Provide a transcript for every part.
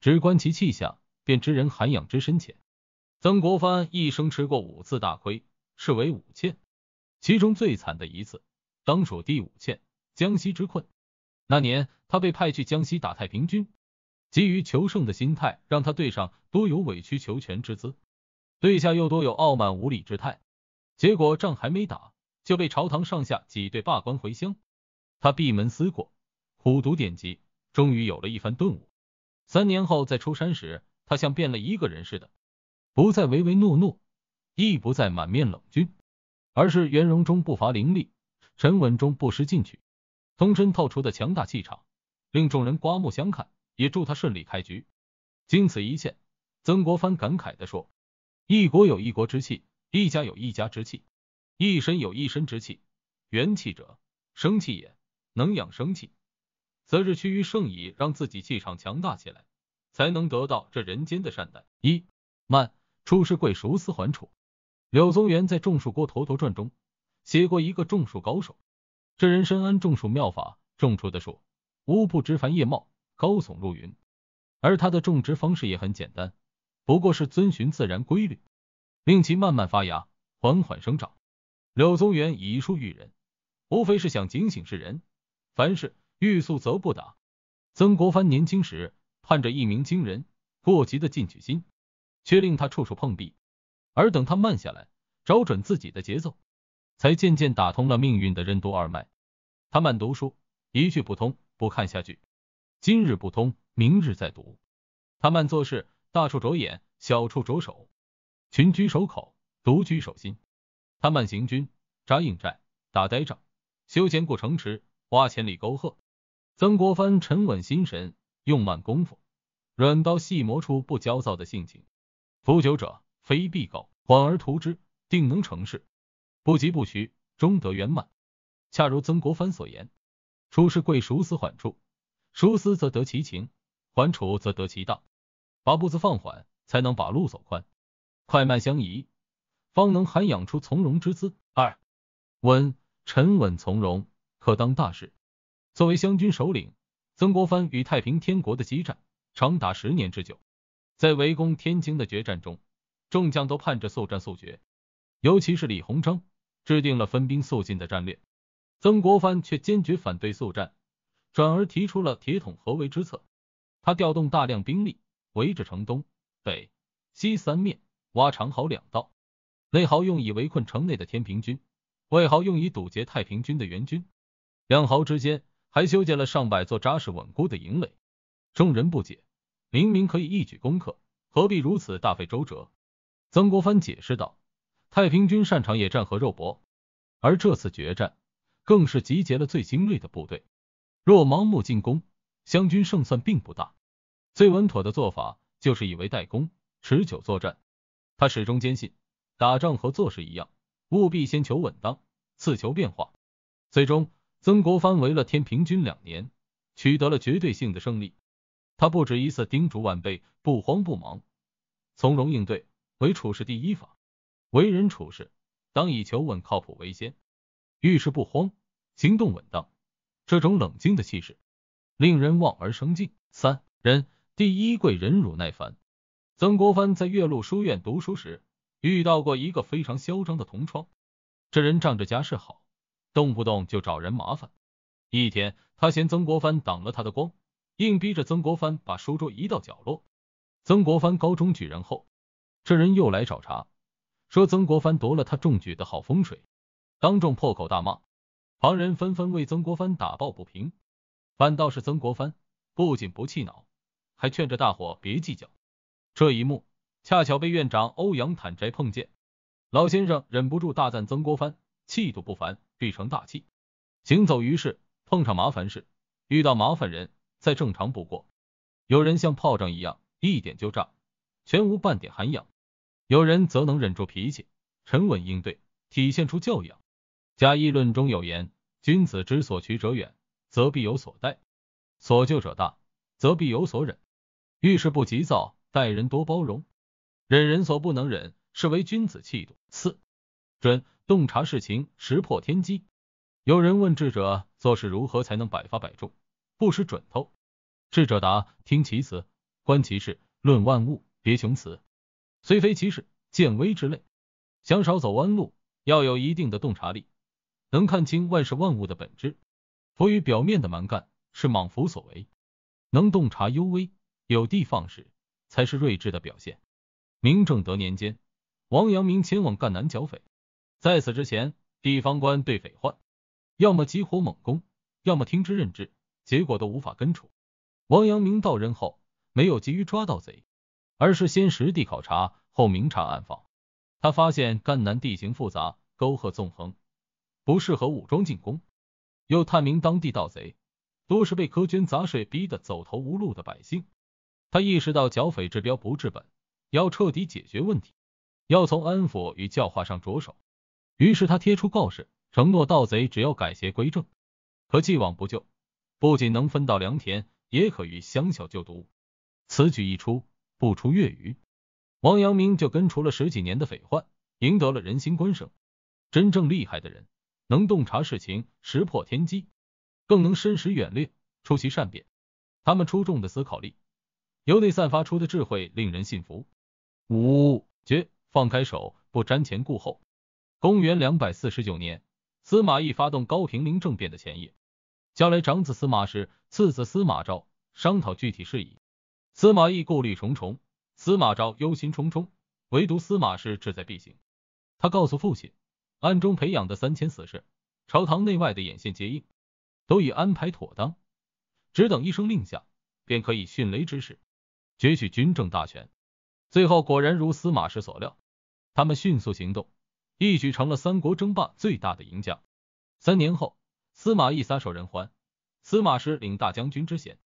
只观其气象，便知人涵养之深浅。曾国藩一生吃过五次大亏，是为五欠，其中最惨的一次，当属第五欠——江西之困。那年，他被派去江西打太平军。急于求胜的心态，让他对上多有委曲求全之姿，对下又多有傲慢无礼之态。结果仗还没打，就被朝堂上下挤兑罢官回乡。他闭门思过，苦读典籍，终于有了一番顿悟。三年后再出山时，他像变了一个人似的，不再唯唯诺诺，亦不再满面冷峻，而是圆融中不乏凌厉，沉稳中不失进取，通身透出的强大气场令众人刮目相看，也助他顺利开局。经此一见，曾国藩感慨地说：“一国有一国之气，一家有一家之气，一身有一身之气。元气者，生气也。能养生气，则日趋于盛矣。让自己气场强大起来。”才能得到这人间的善待。一慢，处事贵熟思缓处。柳宗元在《种树郭橐驼传》中写过一个种树高手，这人深谙种树妙法，种出的树无不枝繁叶茂，高耸入云。而他的种植方式也很简单，不过是遵循自然规律，令其慢慢发芽，缓缓生长。柳宗元以树育人，无非是想警醒世人：凡事欲速则不达。曾国藩年轻时。盼着一鸣惊人，过急的进取心却令他处处碰壁。而等他慢下来，找准自己的节奏，才渐渐打通了命运的任督二脉。他慢读书，一句不通不看下去，今日不通，明日再读。他慢做事，大处着眼，小处着手，群居守口，独居守心。他慢行军，扎硬寨，打呆仗，修建固城池，挖千里沟壑。曾国藩沉稳心神。用慢功夫，软刀细磨出不焦躁的性情。服久者，非必高，缓而图之，定能成事。不急不徐，终得圆满。恰如曾国藩所言：“处事贵熟思缓处，熟思则得其情，缓处则得其道。把步子放缓，才能把路走宽。快慢相宜，方能涵养出从容之姿。”二稳沉稳从容，可当大事。作为湘军首领。曾国藩与太平天国的激战长达十年之久，在围攻天津的决战中，众将都盼着速战速决，尤其是李鸿章制定了分兵速进的战略，曾国藩却坚决反对速战，转而提出了铁桶合围之策。他调动大量兵力，围着城东、北、西三面挖长壕两道，内壕用以围困城内的天平军，外壕用以堵截太平军的援军，两壕之间。还修建了上百座扎实稳固的营垒。众人不解，明明可以一举攻克，何必如此大费周折？曾国藩解释道：“太平军擅长野战和肉搏，而这次决战更是集结了最精锐的部队。若盲目进攻，湘军胜算并不大。最稳妥的做法就是以为代攻，持久作战。他始终坚信，打仗和做事一样，务必先求稳当，次求变化。最终。”曾国藩围了天平军两年，取得了绝对性的胜利。他不止一次叮嘱晚辈不慌不忙，从容应对，为处事第一法。为人处事，当以求稳靠谱为先，遇事不慌，行动稳当。这种冷静的气势，令人望而生敬。三人第一贵忍辱耐烦。曾国藩在岳麓书院读书时，遇到过一个非常嚣张的同窗，这人仗着家世好。动不动就找人麻烦。一天，他嫌曾国藩挡了他的光，硬逼着曾国藩把书桌移到角落。曾国藩高中举人后，这人又来找茬，说曾国藩夺了他中举的好风水，当众破口大骂。旁人纷纷为曾国藩打抱不平，反倒是曾国藩不仅不气恼，还劝着大伙别计较。这一幕恰巧被院长欧阳坦斋碰见，老先生忍不住大赞曾国藩。气度不凡，必成大器。行走于世，碰上麻烦事，遇到麻烦人，再正常不过。有人像炮仗一样，一点就炸，全无半点涵养；有人则能忍住脾气，沉稳应对，体现出教养。《甲乙论》中有言：“君子之所取者远，则必有所待；所救者大，则必有所忍。”遇事不急躁，待人多包容，忍人所不能忍，是为君子气度。四准。洞察世情，识破天机。有人问智者，做事如何才能百发百中，不失准头？智者答：听其辞，观其事，论万物，别雄雌。虽非其事，见微知类。想少走弯路，要有一定的洞察力，能看清万事万物的本质。浮于表面的蛮干是莽夫所为，能洞察幽微，有的放矢，才是睿智的表现。明正德年间，王阳明前往赣南剿匪。在此之前，地方官对匪患，要么急火猛攻，要么听之任之，结果都无法根除。王阳明到任后，没有急于抓盗贼，而是先实地考察，后明察暗访。他发现赣南地形复杂，沟壑纵横，不适合武装进攻。又探明当地盗贼多是被苛捐杂税逼得走投无路的百姓。他意识到剿匪治标不治本，要彻底解决问题，要从安抚与教化上着手。于是他贴出告示，承诺盗贼只要改邪归正，可既往不咎，不仅能分到良田，也可于乡小就读。此举一出，不出月余，王阳明就根除了十几年的匪患，赢得了人心关胜。真正厉害的人，能洞察事情，识破天机，更能深识远略，出其善变。他们出众的思考力，由内散发出的智慧，令人信服。五绝，放开手，不瞻前顾后。公元两百四十九年，司马懿发动高平陵政变的前夜，叫来长子司马氏、次子司马昭，商讨具体事宜。司马懿顾虑重重，司马昭忧心忡忡，唯独司马氏志在必行。他告诉父亲，暗中培养的三千死士，朝堂内外的眼线接应，都已安排妥当，只等一声令下，便可以迅雷之势攫取军政大权。最后果然如司马氏所料，他们迅速行动。一举成了三国争霸最大的赢家。三年后，司马懿撒手人寰，司马师领大将军之衔，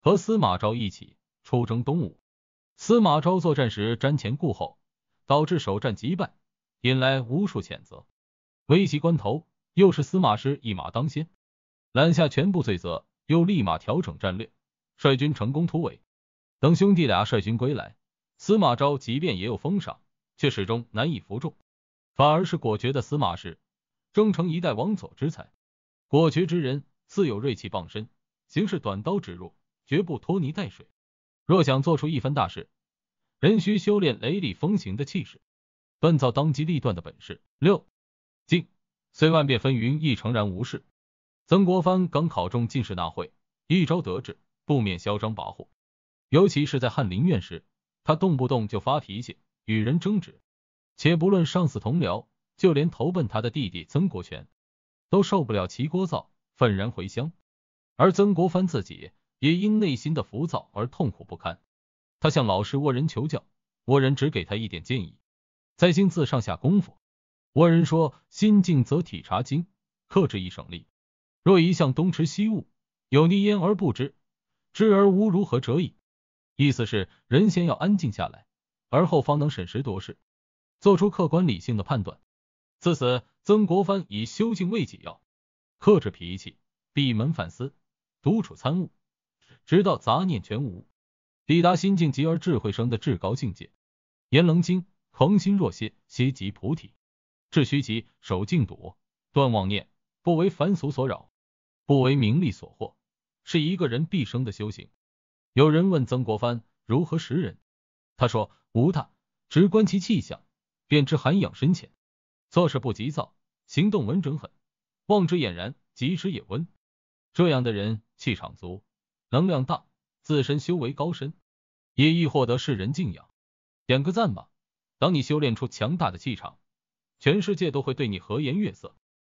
和司马昭一起出征东吴。司马昭作战时瞻前顾后，导致首战即败，引来无数谴责。危急关头，又是司马师一马当先，揽下全部罪责，又立马调整战略，率军成功突围。等兄弟俩率军归来，司马昭即便也有封赏，却始终难以服众。反而是果决的司马氏，终成一代王佐之才。果决之人自有锐气傍身，行事短刀直入，绝不拖泥带水。若想做出一番大事，人需修炼雷厉风行的气势，锻造当机立断的本事。六，进虽万变风云亦诚然无事。曾国藩刚考中进士那会，一朝得志，不免嚣张跋扈。尤其是在翰林院时，他动不动就发脾气，与人争执。且不论上司同僚，就连投奔他的弟弟曾国荃，都受不了其聒噪，愤然回乡。而曾国藩自己也因内心的浮躁而痛苦不堪，他向老师倭仁求教，倭仁只给他一点建议，在心字上下功夫。倭仁说：“心静则体察精，克制亦省力。若一向东驰西务，有逆焉而不知，知而无如何者矣。”意思是人先要安静下来，而后方能审时度势。做出客观理性的判断。自此，曾国藩以修静为己要，克制脾气，闭门反思，独处参悟，直到杂念全无，抵达心境极而智慧生的至高境界。《延棱经》：“恒心若歇，歇即菩提；志虚极，守静笃，断妄念，不为凡俗所扰，不为名利所惑，是一个人毕生的修行。”有人问曾国藩如何识人，他说：“无他，直观其气象。”便知涵养深浅，做事不急躁，行动稳准狠，望之俨然，及之也温。这样的人，气场足，能量大，自身修为高深，也易获得世人敬仰。点个赞吧！当你修炼出强大的气场，全世界都会对你和颜悦色。